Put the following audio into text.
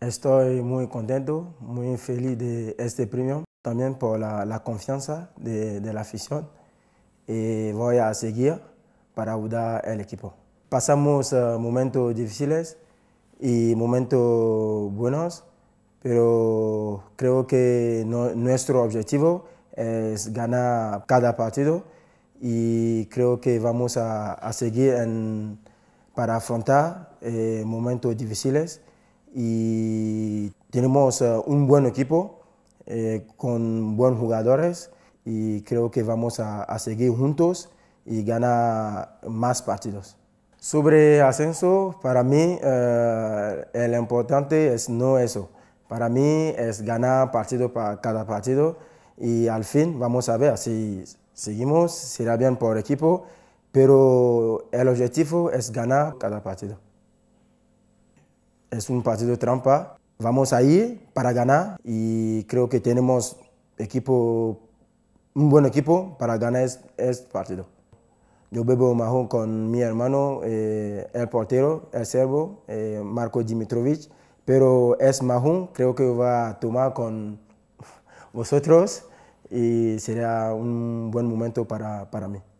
Estoy muy contento, muy feliz de este premio, también por la, confianza de, la afición y voy a seguir para ayudar al equipo. Pasamos eh, momentos difíciles y momentos buenos, pero creo que nuestro objetivo es ganar cada partido y creo que vamos a, seguir para afrontar eh, momentos difíciles y tenemos eh, un buen equipo eh, con buenos jugadores y creo que vamos a, seguir juntos y ganar más partidos. Sobre ascenso, para mí lo eh, el importante es no eso. Para mí es ganar partido para cada partido y al fin vamos a ver si seguimos, si será bien por equipo, pero el objetivo es ganar cada partido es un partido de trampa. Vamos a ir para ganar y creo que tenemos equipo, un buen equipo para ganar este, partido. Yo bebo majón con mi hermano, eh, el portero, el servo, eh, Marco Dimitrovic, pero es majón, creo que va a tomar con vosotros y será un buen momento para mí.